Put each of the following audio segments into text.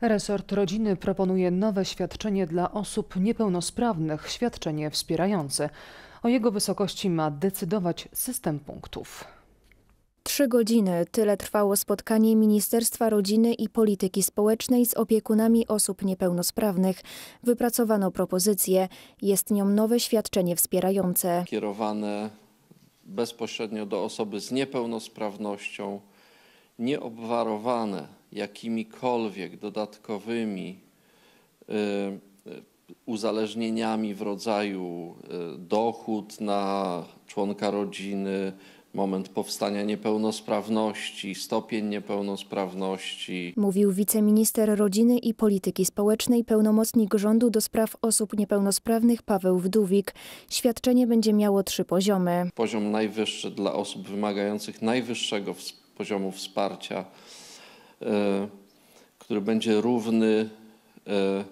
Resort Rodziny proponuje nowe świadczenie dla osób niepełnosprawnych, świadczenie wspierające. O jego wysokości ma decydować system punktów. Trzy godziny tyle trwało spotkanie Ministerstwa Rodziny i Polityki Społecznej z opiekunami osób niepełnosprawnych. Wypracowano propozycję. Jest nią nowe świadczenie wspierające. Kierowane bezpośrednio do osoby z niepełnosprawnością, nieobwarowane jakimikolwiek dodatkowymi y, uzależnieniami w rodzaju y, dochód na członka rodziny, moment powstania niepełnosprawności, stopień niepełnosprawności. Mówił wiceminister rodziny i polityki społecznej, pełnomocnik rządu do spraw osób niepełnosprawnych Paweł Wdówik. Świadczenie będzie miało trzy poziomy. Poziom najwyższy dla osób wymagających najwyższego poziomu wsparcia E, który będzie równy e,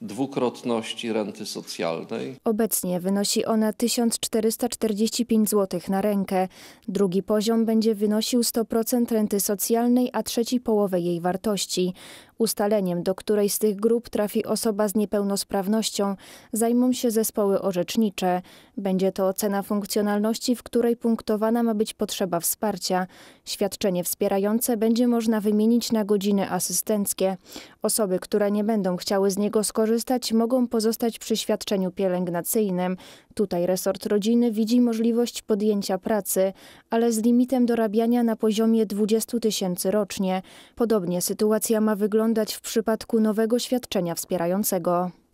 dwukrotności renty socjalnej. Obecnie wynosi ona 1445 zł na rękę. Drugi poziom będzie wynosił 100% renty socjalnej, a trzeci połowę jej wartości. Ustaleniem, do której z tych grup trafi osoba z niepełnosprawnością, zajmą się zespoły orzecznicze. Będzie to ocena funkcjonalności, w której punktowana ma być potrzeba wsparcia. Świadczenie wspierające będzie można wymienić na godziny asystenckie. Osoby, które nie będą chciały z niego skorzystać, mogą pozostać przy świadczeniu pielęgnacyjnym. Tutaj resort rodziny widzi możliwość podjęcia pracy, ale z limitem dorabiania na poziomie 20 tysięcy rocznie. Podobnie sytuacja ma wyglądać w przypadku nowego świadczenia wspierającego.